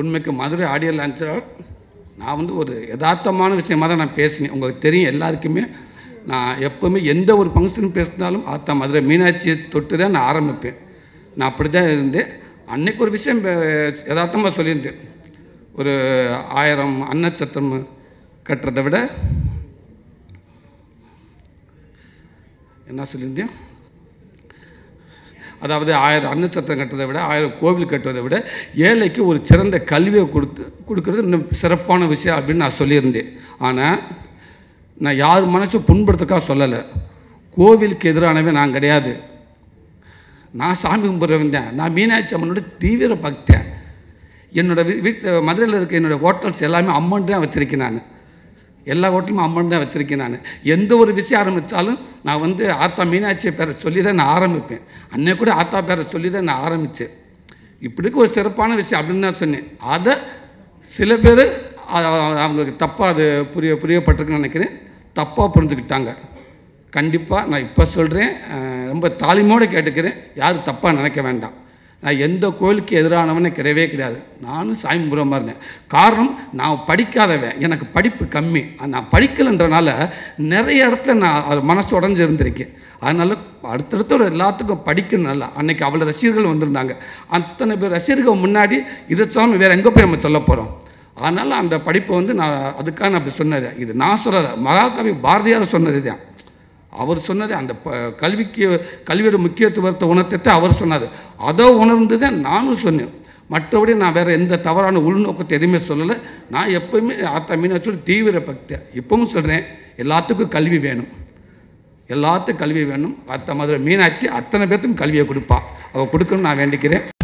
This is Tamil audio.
உண்மைக்கு மதுரை ஆடியோ லான்ச்சர் நான் வந்து ஒரு யதார்த்தமான விஷயமாக தான் நான் பேசினேன் உங்களுக்கு தெரியும் எல்லாருக்குமே நான் எப்போவுமே எந்த ஒரு ஃபங்க்ஷன் பேசினாலும் ஆத்தா மதுரை மீனாட்சியை தொட்டு தான் நான் ஆரம்பிப்பேன் நான் அப்படி தான் இருந்தேன் அன்னைக்கு ஒரு விஷயம் யதார்த்தமாக சொல்லியிருந்தேன் ஒரு ஆயிரம் அன்னச்சத்திரம் கட்டுறதை விட என்ன சொல்லியிருந்தேன் அதாவது ஆயிரம் அன்னச்சத்திரம் கட்டுறதை விட ஆயிரம் கோவில் கட்டுறதை விட ஏழைக்கு ஒரு சிறந்த கல்வியை கொடுத்து கொடுக்கறது இன்னும் சிறப்பான விஷயம் அப்படின்னு நான் சொல்லியிருந்தேன் ஆனால் நான் யார் மனசும் புண்படுத்துக்காக சொல்லலை கோவிலுக்கு எதிரானவே நான் கிடையாது நான் சாமி கும்பிட்றவன் தான் நான் மீனாட்சி அம்மனோட தீவிர பக்தன் என்னோடய வீட்டில் மதுரையில் இருக்க என்னோடய ஹோட்டல்ஸ் எல்லாமே அம்மன் தான் வச்சுருக்கேன் நான் எல்லா ஹோட்டலும் அம்மன் தான் வச்சுருக்கேன் நான் எந்த ஒரு விஷயம் ஆரம்பித்தாலும் நான் வந்து ஆத்தா மீனாட்சியை பேரை சொல்லி தான் நான் ஆரம்பிப்பேன் அன்னை கூட ஆத்தா பேரை சொல்லி தான் நான் ஆரம்பித்தேன் இப்படிக்கு ஒரு சிறப்பான விஷயம் அப்படின்னு தான் சொன்னேன் அதை சில பேர் அவங்களுக்கு தப்பாக அது புரிய புரியப்பட்டிருக்குன்னு நினைக்கிறேன் தப்பாக புரிஞ்சுக்கிட்டாங்க கண்டிப்பாக நான் இப்போ சொல்கிறேன் ரொம்ப தாலிமோடு கேட்டுக்கிறேன் யாரும் தப்பாக நினைக்க வேண்டாம் நான் எந்த கோயிலுக்கு எதிரானவனே கிடையவே கிடையாது நானும் சாமி புறமாக இருந்தேன் காரணம் நான் படிக்காதவன் எனக்கு படிப்பு கம்மி நான் படிக்கலைன்றனால நிறைய இடத்துல நான் அது மனசு உடஞ்சி இருந்திருக்கேன் அதனால் அடுத்தடுத்த ஒரு எல்லாத்துக்கும் படிக்கணும் நல்லா அன்றைக்கி அவ்வளோ ரசிகர்கள் வந்திருந்தாங்க அத்தனை பேர் ரசிகர்கள் முன்னாடி இதை சாமி வேறு எங்கே போய் நம்ம சொல்ல போகிறோம் அதனால் அந்த படிப்பை வந்து நான் அதுக்காக நான் அப்படி சொன்னது இது நான் சொல்லலை மகாகவி பாரதியார் சொன்னது தான் அவர் சொன்னார் அந்த ப கல்விக்கு கல்வியோட முக்கியத்துவத்தை உணர்த்தத்தை அவர் சொன்னார் அதை உணர்ந்து தான் நானும் சொன்னேன் மற்றபடி நான் வேறு எந்த தவறான உள்நோக்கத்தை எதுவுமே சொல்லலை நான் எப்போயுமே ஆத்தா மீனாட்சியோட தீவிர பக்தி இப்பவும் சொல்கிறேன் எல்லாத்துக்கும் கல்வி வேணும் எல்லாத்துக்கும் கல்வி வேணும் அத்த மாதிரி மீனாட்சி அத்தனை பேர்த்துக்கும் கல்வியை கொடுப்பா அவள் கொடுக்கணும்னு நான் வேண்டிக்கிறேன்